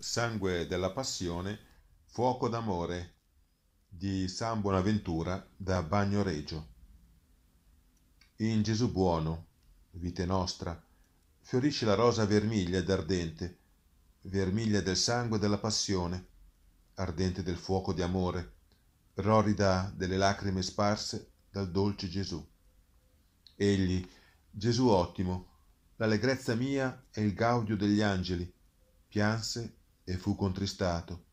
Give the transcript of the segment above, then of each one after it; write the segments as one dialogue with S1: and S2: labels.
S1: Sangue della Passione, Fuoco d'amore di San Bonaventura da Bagnoregio. In Gesù buono, vite nostra, fiorisce la rosa vermiglia ed ardente, vermiglia del sangue della passione, ardente del fuoco di amore, rorida delle lacrime sparse dal dolce Gesù. Egli, Gesù ottimo, l'allegrezza mia e il gaudio degli angeli, pianse e fu contristato.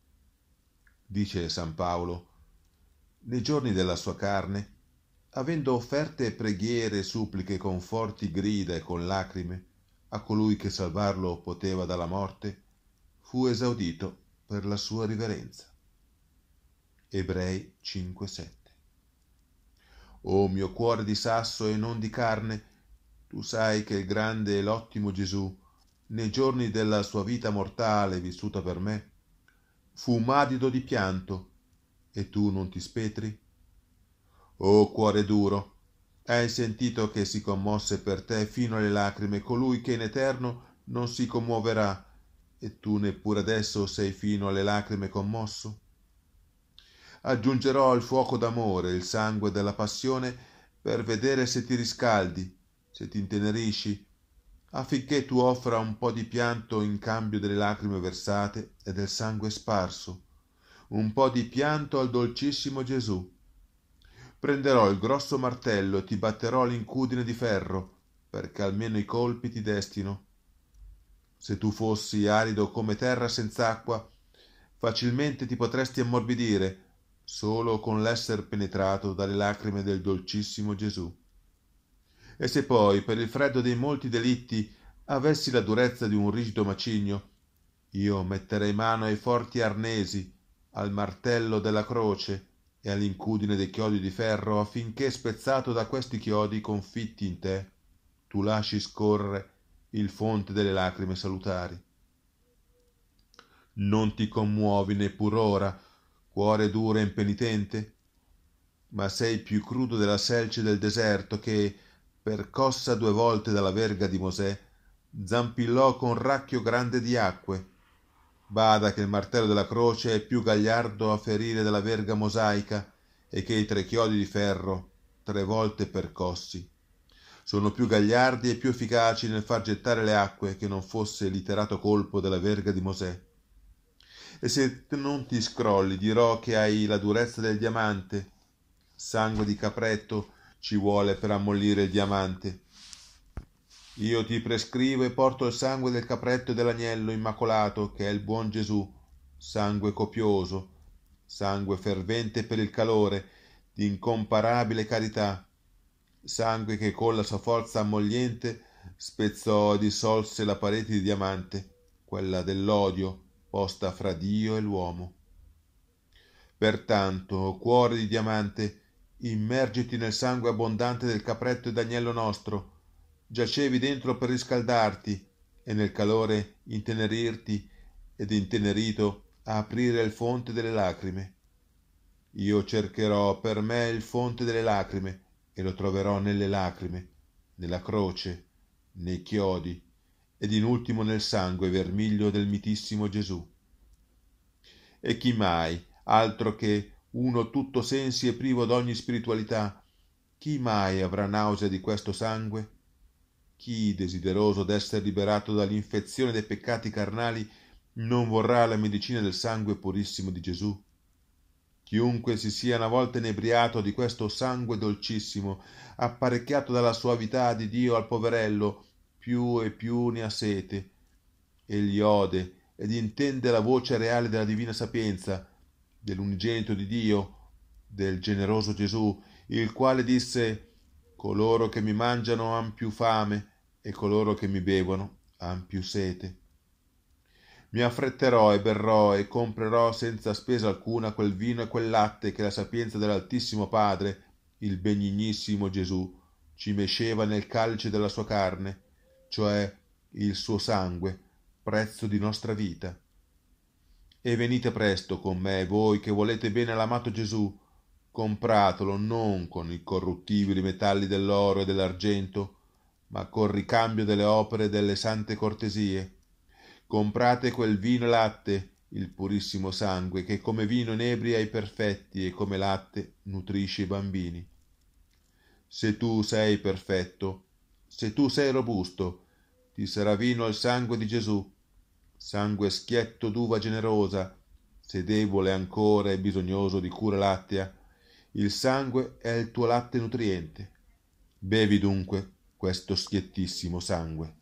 S1: Dice San Paolo, nei giorni della sua carne, avendo offerte preghiere e suppliche con forti grida e con lacrime a colui che salvarlo poteva dalla morte, fu esaudito per la sua riverenza. Ebrei 5:7 O mio cuore di sasso e non di carne, tu sai che il grande e l'ottimo Gesù nei giorni della sua vita mortale vissuta per me, fu madido di pianto, e tu non ti spetri? O oh, cuore duro, hai sentito che si commosse per te fino alle lacrime colui che in eterno non si commuoverà, e tu neppure adesso sei fino alle lacrime commosso? Aggiungerò al fuoco d'amore il sangue della passione per vedere se ti riscaldi, se ti intenerisci, affinché tu offra un po' di pianto in cambio delle lacrime versate e del sangue sparso, un po' di pianto al dolcissimo Gesù. Prenderò il grosso martello e ti batterò l'incudine di ferro, perché almeno i colpi ti destino. Se tu fossi arido come terra senza acqua, facilmente ti potresti ammorbidire solo con l'essere penetrato dalle lacrime del dolcissimo Gesù e se poi per il freddo dei molti delitti avessi la durezza di un rigido macigno io metterei mano ai forti arnesi al martello della croce e all'incudine dei chiodi di ferro affinché spezzato da questi chiodi confitti in te tu lasci scorrere il fonte delle lacrime salutari non ti commuovi neppur ora cuore duro e impenitente ma sei più crudo della selce del deserto che percossa due volte dalla verga di Mosè, zampillò con racchio grande di acque. Bada che il martello della croce è più gagliardo a ferire della verga mosaica e che i tre chiodi di ferro, tre volte percossi. Sono più gagliardi e più efficaci nel far gettare le acque che non fosse l'iterato colpo della verga di Mosè. E se non ti scrolli dirò che hai la durezza del diamante, sangue di capretto, ci vuole per ammollire il diamante. Io ti prescrivo e porto il sangue del capretto e dell'agnello immacolato, che è il buon Gesù, sangue copioso, sangue fervente per il calore, di incomparabile carità, sangue che con la sua forza ammogliente spezzò e dissolse la parete di diamante, quella dell'odio posta fra Dio e l'uomo. Pertanto, cuore di diamante, immergiti nel sangue abbondante del capretto e d'agnello nostro, giacevi dentro per riscaldarti e nel calore intenerirti ed intenerito a aprire il fonte delle lacrime. Io cercherò per me il fonte delle lacrime e lo troverò nelle lacrime, nella croce, nei chiodi ed in ultimo nel sangue vermiglio del mitissimo Gesù. E chi mai, altro che uno tutto sensi e privo d'ogni spiritualità, chi mai avrà nausea di questo sangue? Chi, desideroso d'essere liberato dall'infezione dei peccati carnali, non vorrà la medicina del sangue purissimo di Gesù? Chiunque si sia una volta inebriato di questo sangue dolcissimo, apparecchiato dalla suavità di Dio al poverello, più e più ne ha sete. Egli ode ed intende la voce reale della divina sapienza, dell'unigenito di Dio, del generoso Gesù, il quale disse, coloro che mi mangiano han più fame e coloro che mi bevono han più sete. Mi affretterò e berrò e comprerò senza spesa alcuna quel vino e quel latte che la sapienza dell'Altissimo Padre, il benignissimo Gesù, ci mesceva nel calice della sua carne, cioè il suo sangue, prezzo di nostra vita e venite presto con me voi che volete bene all'amato Gesù, compratelo non con i corruttibili metalli dell'oro e dell'argento, ma col ricambio delle opere e delle sante cortesie. Comprate quel vino e latte, il purissimo sangue, che come vino inebria i perfetti e come latte nutrisce i bambini. Se tu sei perfetto, se tu sei robusto, ti sarà vino il sangue di Gesù, sangue schietto d'uva generosa, se debole ancora e bisognoso di cura lattea, il sangue è il tuo latte nutriente. Bevi dunque questo schiettissimo sangue.